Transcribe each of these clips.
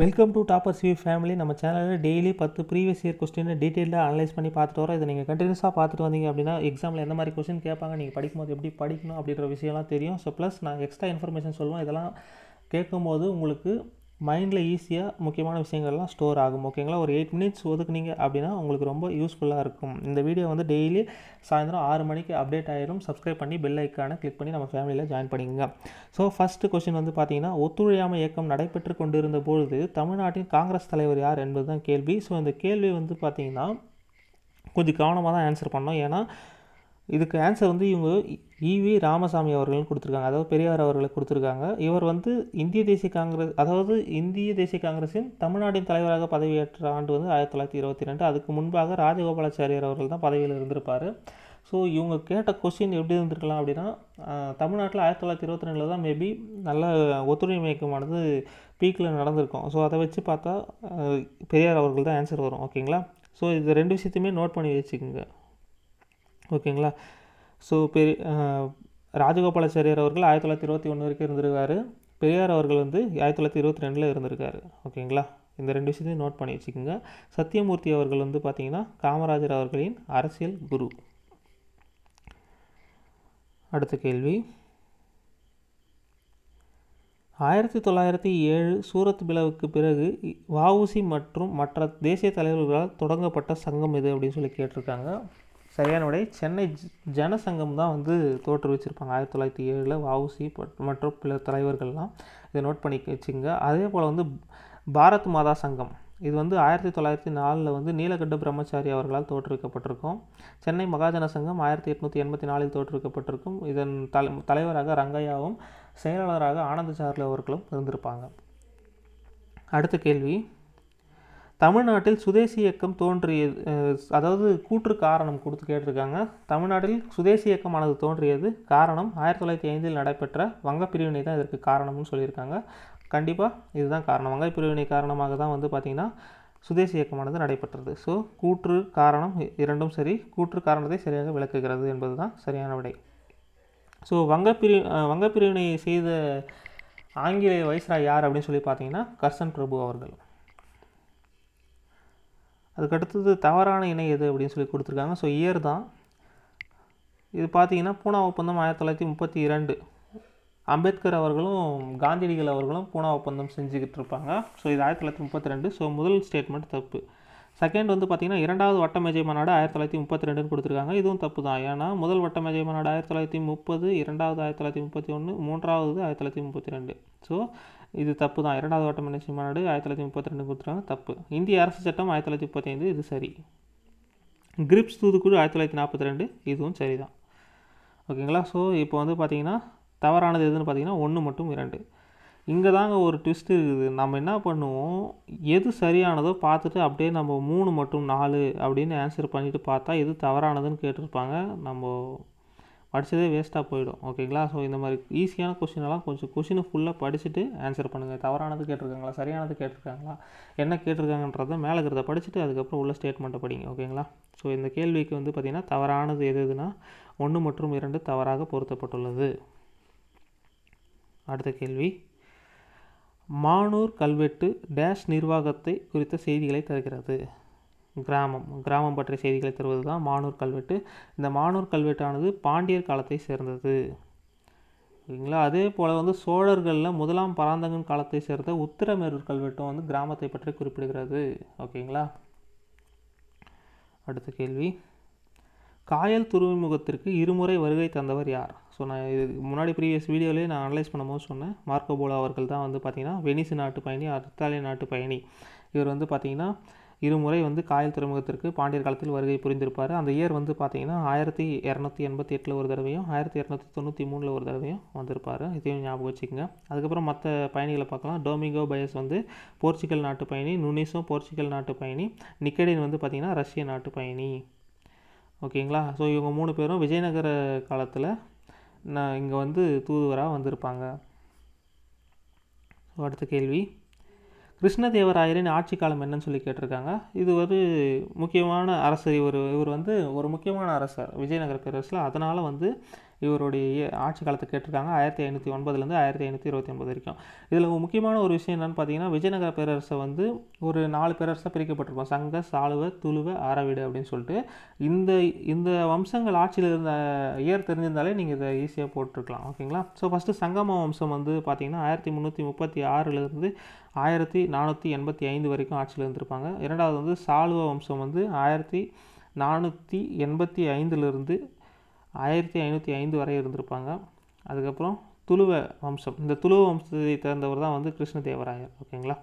welcome to topper CV family நம்ம சேனலில் daily பத்து ப்ரீவியஸ் இயர் கொஸ்டின் டீட்டெயிலாக அனலைஸ் பண்ணி பார்த்துட்டு வரோம் இதை நீங்கள் கண்டினியூஸாக பார்த்துட்டு வந்தீங்க அப்படின்னா எக்ஸாமில் எந்த மாதிரி கொஸ்டின் கேட்பாங்க நீங்கள் படிக்கும்போது எப்படி படிக்கணும் அப்படின்ற விஷயம்லாம் தெரியும் ஸோ ப்ளஸ் நான் எக்ஸ்ட்ரா இன்ஃபர்மேஷன் சொல்லுவோம் இதெல்லாம் கேட்கும்போது உங்களுக்கு மைண்டில் ஈஸியாக முக்கியமான விஷயங்கள்லாம் ஸ்டோர் ஆகும் ஓகேங்களா ஒரு எயிட் மினிட்ஸ் ஒதுக்குனீங்க அப்படின்னா உங்களுக்கு ரொம்ப யூஸ்ஃபுல்லாக இருக்கும் இந்த வீடியோ வந்து டெய்லி சாயந்தரம் ஆறு மணிக்கு அப்டேட் ஆகிடும் சப்ஸ்கிரைப் பண்ணி பெல் ஐக்கானை கிளிக் பண்ணி நம்ம ஃபேமிலியில் ஜாயின் பண்ணிக்கோங்க ஸோ ஃபஸ்ட்டு கொஸ்டின் வந்து பார்த்தீங்கன்னா ஒத்துழையாமை இயக்கம் நடைபெற்று கொண்டிருந்த பொழுது தமிழ்நாட்டின் காங்கிரஸ் தலைவர் யார் என்பது தான் கேள்வி ஸோ இந்த கேள்வி வந்து பார்த்திங்கன்னா கொஞ்சம் கவனமாக தான் ஆன்சர் பண்ணோம் ஏன்னா இதுக்கு ஆன்சர் வந்து இவங்க இவி ராமசாமி அவர்கள் கொடுத்துருக்காங்க அதாவது பெரியார் அவர்களை கொடுத்துருக்காங்க இவர் வந்து இந்திய தேசிய காங்கிரஸ் அதாவது இந்திய தேசிய காங்கிரஸின் தமிழ்நாட்டின் தலைவராக பதவியேற்ற ஆண்டு வந்து ஆயிரத்தி தொள்ளாயிரத்தி இருபத்தி ரெண்டு அதுக்கு முன்பாக ராஜகோபாலாச்சாரியர் அவர்கள் தான் பதவியில் இருந்திருப்பார் ஸோ இவங்க கேட்ட கொஸ்டின் எப்படி இருந்திருக்கலாம் அப்படின்னா தமிழ்நாட்டில் ஆயிரத்தி தொள்ளாயிரத்தி இருபத்தி ரெண்டில் தான் மேபி நல்ல ஒத்துழைப்பு இயக்கமானது பீக்கில் நடந்திருக்கும் ஸோ அதை வச்சு பார்த்தா பெரியார் அவர்கள் தான் ஆன்சர் வரும் ஓகேங்களா ஸோ இது ரெண்டு விஷயத்தையுமே நோட் பண்ணி வச்சுக்கோங்க ஓகேங்களா ஸோ பெரிய ராஜகோபாலாச்சாரியார் அவர்கள் ஆயிரத்தி தொள்ளாயிரத்தி இருபத்தி ஒன்று வரைக்கும் இருந்திருக்காரு பெரியார் அவர்கள் வந்து ஆயிரத்தி தொள்ளாயிரத்தி இருபத்தி ரெண்டில் இருந்திருக்காரு ஓகேங்களா இந்த ரெண்டு விஷயத்தையும் நோட் பண்ணி வச்சுக்கோங்க சத்தியமூர்த்தி அவர்கள் வந்து பார்த்திங்கன்னா காமராஜர் அவர்களின் அரசியல் குரு அடுத்த கேள்வி ஆயிரத்தி தொள்ளாயிரத்தி ஏழு சூரத் பிளவுக்கு பிறகு வவுசி மற்றும் மற்ற தேசிய தலைவர்களால் தொடங்கப்பட்ட சங்கம் இது அப்படின்னு சொல்லி கேட்டிருக்காங்க சரியான விடை சென்னை ஜனசங்கம் தான் வந்து தோற்றுவிச்சிருப்பாங்க ஆயிரத்தி தொள்ளாயிரத்தி ஏழில் வஉசி மற்றும் பிற தலைவர்கள்லாம் இதை நோட் பண்ணி வச்சுங்க அதே போல் வந்து பாரத் மாதா சங்கம் இது வந்து ஆயிரத்தி தொள்ளாயிரத்தி நாலில் வந்து நீலகண்ட பிரம்மச்சாரி அவர்களால் தோற்றுவிக்கப்பட்டிருக்கும் சென்னை மகாஜன சங்கம் ஆயிரத்தி எட்நூற்றி எண்பத்தி நாலில் தோற்றுவிக்கப்பட்டிருக்கும் இதன் தலை தலைவராக ரங்கையாவும் செயலாளராக சார்லி அவர்களும் இருந்திருப்பாங்க அடுத்த கேள்வி தமிழ்நாட்டில் சுதேசி இயக்கம் தோன்றியது அதாவது கூற்று காரணம் கொடுத்து கேட்டிருக்காங்க தமிழ்நாட்டில் சுதேசி இயக்கமானது தோன்றியது காரணம் ஆயிரத்தி தொள்ளாயிரத்தி ஐந்தில் நடைபெற்ற வங்க பிரிவினை தான் இதற்கு காரணம்னு சொல்லியிருக்காங்க கண்டிப்பாக இதுதான் காரணம் வங்க பிரிவினை காரணமாக தான் வந்து பார்த்திங்கன்னா சுதேசி இயக்கமானது நடைபெற்றது ஸோ கூற்று காரணம் இரண்டும் சரி கூற்று காரணத்தை சரியாக விளக்குகிறது என்பது தான் சரியான விடை ஸோ வங்க வங்கப்பிரிவினை வங்க செய்த ஆங்கிலேய வைஸ்ராய் யார் அப்படின்னு சொல்லி பார்த்தீங்கன்னா கர்சன் பிரபு அவர்கள் அதுக்கடுத்தது தவறான இணை எது அப்படின்னு சொல்லி கொடுத்துருக்காங்க ஸோ இயர் தான் இது பார்த்தீங்கன்னா பூனா ஒப்பந்தம் ஆயிரத்தி தொள்ளாயிரத்தி முப்பத்தி இரண்டு அம்பேத்கர் அவர்களும் காந்தியடிகள் அவர்களும் பூனா ஒப்பந்தம் செஞ்சுக்கிட்டு இருப்பாங்க ஸோ இது ஆயிரத்தி தொள்ளாயிரத்தி முப்பத்தி ரெண்டு ஸோ முதல் ஸ்டேட்மெண்ட் தப்பு செகண்ட் வந்து பார்த்திங்கன்னா இரண்டாவது வட்டமேஜை மாநாடு ஆயிரத்தி தொள்ளாயிரத்தி முப்பத்தி ரெண்டுன்னு கொடுத்துருக்காங்க இதுவும் தப்பு தான் ஏன்னா முதல் வட்டமேஜை மாநாடு ஆயிரத்தி தொள்ளாயிரத்தி முப்பது இரண்டாவது ஆயிரத்தி தொள்ளாயிரத்தி முப்பத்தி ஒன்று மூன்றாவது ஆயிரத்தி தொள்ளாயிரத்தி முப்பத்தி ரெண்டு ஸோ இது தப்பு தான் இரண்டாவது வட்ட மன்னிச்சு மாநாடு ஆயிரத்தி தொள்ளாயிரத்தி முப்பத்தி ரெண்டு கொடுத்துருவாங்க தப்பு இந்திய அரசு சட்டம் ஆயிரத்தி தொள்ளாயிரத்தி ஐந்து இது சரி கிரிப்ஸ் தூதுக்குழு ஆயிரத்தி தொள்ளாயிரத்தி நாற்பத்தி ரெண்டு இதுவும் சரி தான் ஓகேங்களா ஸோ இப்போ வந்து பார்த்திங்கன்னா தவறானது எதுன்னு பார்த்தீங்கன்னா ஒன்று மட்டும் இரண்டு இங்கே தாங்க ஒரு ட்விஸ்ட் இருக்குது நம்ம என்ன பண்ணுவோம் எது சரியானதோ பார்த்துட்டு அப்படியே நம்ம மூணு மட்டும் நாலு அப்படின்னு ஆன்சர் பண்ணிவிட்டு பார்த்தா எது தவறானதுன்னு கேட்டிருப்பாங்க நம்ம படித்ததே வேஸ்ட்டாக போயிடும் ஓகேங்களா ஸோ இந்த மாதிரி ஈஸியான கொஷினெல்லாம் கொஞ்சம் கொஷினை ஃபுல்லாக படிச்சுட்டு ஆன்சர் பண்ணுங்கள் தவறானது கேட்டிருக்காங்களா சரியானது கேட்டிருக்காங்களா என்ன கேட்டிருக்காங்கன்றத மேலே இருக்கிறத படிச்சுட்டு அதுக்கப்புறம் உள்ள ஸ்டேட்மெண்ட்டை படிங்க ஓகேங்களா ஸோ இந்த கேள்விக்கு வந்து பார்த்திங்கன்னா தவறானது எது எதுனா ஒன்று மற்றும் இரண்டு தவறாக பொருத்தப்பட்டுள்ளது அடுத்த கேள்வி மானூர் கல்வெட்டு டேஷ் நிர்வாகத்தை குறித்த செய்திகளை தருகிறது கிராமம் கிராமம் பற்றிய செய்திகளை தருவது தான் மானூர் கல்வெட்டு இந்த மானூர் கல்வெட்டானது பாண்டியர் காலத்தை சேர்ந்தது ஓகேங்களா அதே போல் வந்து சோழர்களில் முதலாம் பராந்தகன் காலத்தை சேர்ந்த உத்தரமேரூர் கல்வெட்டும் வந்து கிராமத்தை பற்றி குறிப்பிடுகிறது ஓகேங்களா அடுத்த கேள்வி காயல் துறைமுகத்திற்கு இருமுறை வருகை தந்தவர் யார் ஸோ நான் இது முன்னாடி ப்ரீவியஸ் வீடியோலேயே நான் அனலைஸ் பண்ணும்போது சொன்னேன் மார்க்கோ அவர்கள் தான் வந்து பார்த்திங்கன்னா வெனிசு நாட்டு பயணி அத்தாலிய நாட்டு பயணி இவர் வந்து பார்த்திங்கன்னா இருமுறை வந்து காயல் துறைமுகத்திற்கு பாண்டியர் காலத்தில் வருகை புரிந்திருப்பார் அந்த இயர் வந்து பார்த்தீங்கன்னா ஆயிரத்தி இரநூத்தி எண்பத்தி எட்டில் ஒரு தடவையும் ஆயிரத்தி இரநூத்தி தொண்ணூற்றி மூணில் ஒரு தடவையும் வந்திருப்பார் இதையும் ஞாபகம் வச்சுக்கோங்க அதுக்கப்புறம் மற்ற பயணிகளை பார்க்கலாம் டோமிகோ பயஸ் வந்து போர்ச்சுகல் நாட்டு பயணி நுனிஸும் போர்ச்சுகல் நாட்டு பயணி நிக்கடின் வந்து பார்த்திங்கன்னா ரஷ்ய நாட்டு பயணி ஓகேங்களா ஸோ இவங்க மூணு பேரும் விஜயநகர காலத்தில் நான் இங்கே வந்து தூதுவராக வந்திருப்பாங்க ஸோ அடுத்த கேள்வி கிருஷ்ணதேவராயரின் ஆட்சி காலம் என்னன்னு சொல்லி கேட்டிருக்காங்க இது ஒரு முக்கியமான அரசர் இவர் இவர் வந்து ஒரு முக்கியமான அரசர் விஜயநகர பேரரசில் அதனால் வந்து இவருடைய ஆட்சி காலத்தை கேட்டிருக்காங்க ஆயிரத்தி ஐநூற்றி ஒன்பதுலேருந்து ஆயிரத்தி ஐநூற்றி இருபத்தி ஒன்பது வரைக்கும் இதில் முக்கியமான ஒரு விஷயம் என்னென்னு பார்த்தீங்கன்னா விஜயநகர பேரரசை வந்து ஒரு நாலு பேரரசாக பிரிக்கப்பட்டிருக்கும் சங்க சாலுவ துளுவ ஆரவீடு அப்படின்னு சொல்லிட்டு இந்த இந்த வம்சங்கள் ஆட்சியில் இருந்த இயர் தெரிஞ்சிருந்தாலே நீங்கள் இதை ஈஸியாக போட்டிருக்கலாம் ஓகேங்களா ஸோ ஃபஸ்ட்டு சங்கம வம்சம் வந்து பார்த்திங்கன்னா ஆயிரத்தி முந்நூற்றி முப்பத்தி ஆறுலேருந்து ஆயிரத்தி நானூற்றி எண்பத்தி ஐந்து வரைக்கும் ஆட்சியில் இருந்திருப்பாங்க இரண்டாவது வந்து சாலுவ வம்சம் வந்து ஆயிரத்தி நானூற்றி எண்பத்தி ஐந்துலேருந்து ஆயிரத்தி ஐநூற்றி ஐந்து வரை இருந்திருப்பாங்க அதுக்கப்புறம் துளுவ வம்சம் இந்த துளுவ வம்சத்தை திறந்தவர் தான் வந்து கிருஷ்ணதேவராயர் ஓகேங்களா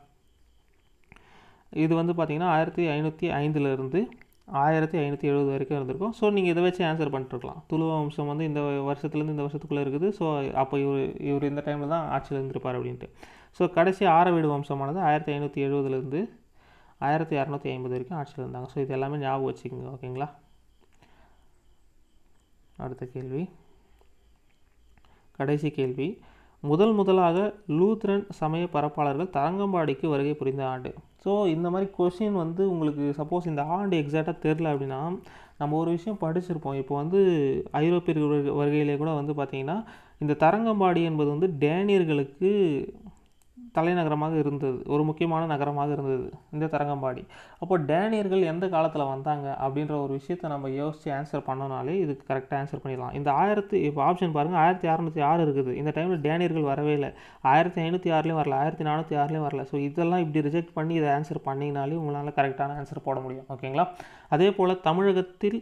இது வந்து பார்த்திங்கன்னா ஆயிரத்தி ஐநூற்றி ஐந்துலேருந்து ஆயிரத்தி ஐநூற்றி எழுபது வரைக்கும் இருந்திருக்கும் ஸோ நீங்கள் இதை வச்சு ஆன்சர் பண்ணிட்டுருக்கலாம் துளுவ வம்சம் வந்து இந்த வருஷத்துலேருந்து இந்த வருஷத்துக்குள்ளே இருக்குது ஸோ அப்போ இவர் இவர் இந்த டைமில் தான் ஆட்சியில் இருந்திருப்பார் அப்படின்ட்டு ஸோ கடைசி ஆரவீடு வம்சமானது ஆயிரத்தி ஐநூற்றி எழுபதுலேருந்து ஆயிரத்தி இரநூத்தி ஐம்பது வரைக்கும் ஆட்சியில் இருந்தாங்க ஸோ இது எல்லாமே ஞாபகம் வச்சுக்கோங்க ஓகேங்களா அடுத்த கேள்வி கடைசி கேள்வி முதல் முதலாக லூத்ரன் சமய பரப்பாளர்கள் தரங்கம்பாடிக்கு வருகை புரிந்த ஆண்டு ஸோ இந்த மாதிரி கொஷின் வந்து உங்களுக்கு சப்போஸ் இந்த ஆண்டு எக்ஸாக்டாக தெரில அப்படின்னா நம்ம ஒரு விஷயம் படிச்சிருப்போம் இப்போ வந்து ஐரோப்பியர்கள் வருகையிலே கூட வந்து பார்த்திங்கன்னா இந்த தரங்கம்பாடி என்பது வந்து டேனியர்களுக்கு தலைநகரமாக இருந்தது ஒரு முக்கியமான நகரமாக இருந்தது இந்த தரங்கம்பாடி அப்போ டேனியர்கள் எந்த காலத்தில் வந்தாங்க அப்படின்ற ஒரு விஷயத்தை நம்ம யோசித்து ஆன்சர் பண்ணனாலே இதுக்கு கரெக்டாக ஆன்சர் பண்ணிடலாம் இந்த ஆயிரத்தி இப்போ ஆப்ஷன் பாருங்கள் ஆயிரத்தி அறநூத்தி ஆறு இருக்குது இந்த டைமில் டேனியர்கள் வரவே இல்லை ஆயிரத்தி ஐநூற்றி ஆறுலேயும் வரல ஆயிரத்தி நானூற்றி ஆறுலேயும் வரல ஸோ இதெல்லாம் இப்படி ரிஜெக்ட் பண்ணி இதை ஆன்சர் பண்ணிங்கனாலே உங்களால் கரெக்டான ஆன்சர் போட முடியும் ஓகேங்களா அதே போல் தமிழகத்தில்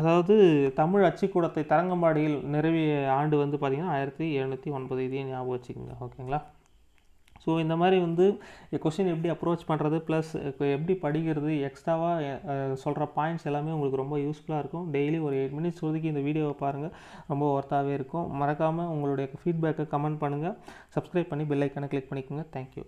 அதாவது தமிழ் அச்சுக்கூடத்தை தரங்கம்பாடியில் நிறைவிய ஆண்டு வந்து பார்த்திங்கன்னா ஆயிரத்தி எழுநூற்றி ஒன்பது இதையும் ஞாபகம் வச்சுக்கோங்க ஓகேங்களா ஸோ இந்த மாதிரி வந்து கொஷின் எப்படி அப்ரோச் பண்ணுறது ப்ளஸ் எப்படி படிக்கிறது எக்ஸ்ட்ராவாக சொல்கிற பாயிண்ட்ஸ் எல்லாமே உங்களுக்கு ரொம்ப யூஸ்ஃபுல்லாக இருக்கும் டெய்லி ஒரு எயிட் மினிட்ஸ் ஒதுக்கி இந்த வீடியோவை பாருங்கள் ரொம்ப ஒர்த்தாகவே இருக்கும் மறக்காமல் உங்களுடைய ஃபீட்பேக்கை கமெண்ட் பண்ணுங்கள் சப்ஸ்கிரைப் பண்ணி பெல்லைக்கான கிளிக் பண்ணிக்கோங்க தேங்க்யூ